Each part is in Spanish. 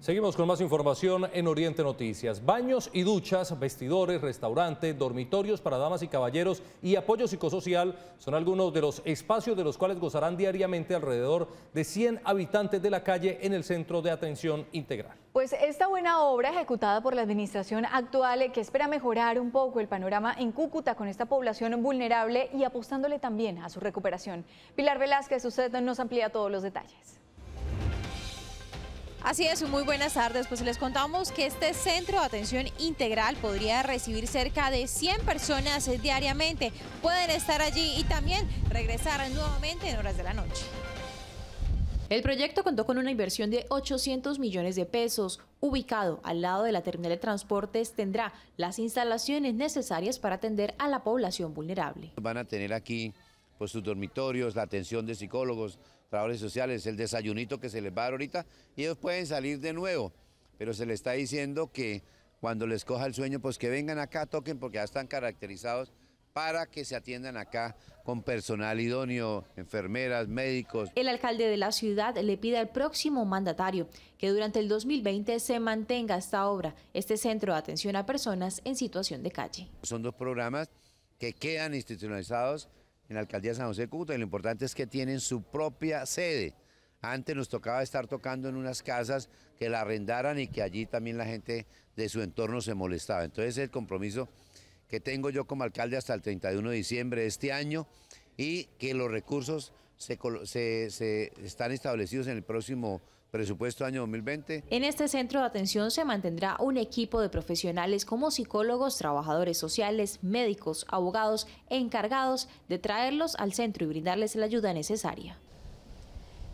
Seguimos con más información en Oriente Noticias. Baños y duchas, vestidores, restaurantes, dormitorios para damas y caballeros y apoyo psicosocial son algunos de los espacios de los cuales gozarán diariamente alrededor de 100 habitantes de la calle en el Centro de Atención Integral. Pues esta buena obra ejecutada por la administración actual que espera mejorar un poco el panorama en Cúcuta con esta población vulnerable y apostándole también a su recuperación. Pilar Velázquez, usted nos amplía todos los detalles. Así es, muy buenas tardes. Pues les contamos que este centro de atención integral podría recibir cerca de 100 personas diariamente. Pueden estar allí y también regresar nuevamente en horas de la noche. El proyecto contó con una inversión de 800 millones de pesos. Ubicado al lado de la terminal de transportes, tendrá las instalaciones necesarias para atender a la población vulnerable. Van a tener aquí pues sus dormitorios, la atención de psicólogos, trabajadores sociales, el desayunito que se les va a dar ahorita, y ellos pueden salir de nuevo, pero se les está diciendo que cuando les coja el sueño, pues que vengan acá, toquen, porque ya están caracterizados para que se atiendan acá con personal idóneo, enfermeras, médicos. El alcalde de la ciudad le pide al próximo mandatario que durante el 2020 se mantenga esta obra, este centro de atención a personas en situación de calle. Son dos programas que quedan institucionalizados en la alcaldía de San José de y lo importante es que tienen su propia sede. Antes nos tocaba estar tocando en unas casas que la arrendaran y que allí también la gente de su entorno se molestaba. Entonces el compromiso que tengo yo como alcalde hasta el 31 de diciembre de este año y que los recursos se, están establecidos en el próximo presupuesto año 2020. En este centro de atención se mantendrá un equipo de profesionales como psicólogos, trabajadores sociales, médicos, abogados encargados de traerlos al centro y brindarles la ayuda necesaria.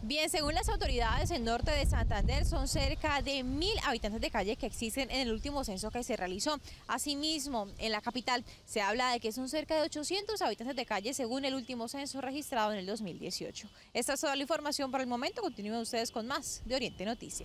Bien, según las autoridades en norte de Santander, son cerca de mil habitantes de calle que existen en el último censo que se realizó. Asimismo, en la capital se habla de que son cerca de 800 habitantes de calle según el último censo registrado en el 2018. Esta es toda la información por el momento. Continúen ustedes con más de Oriente Noticias.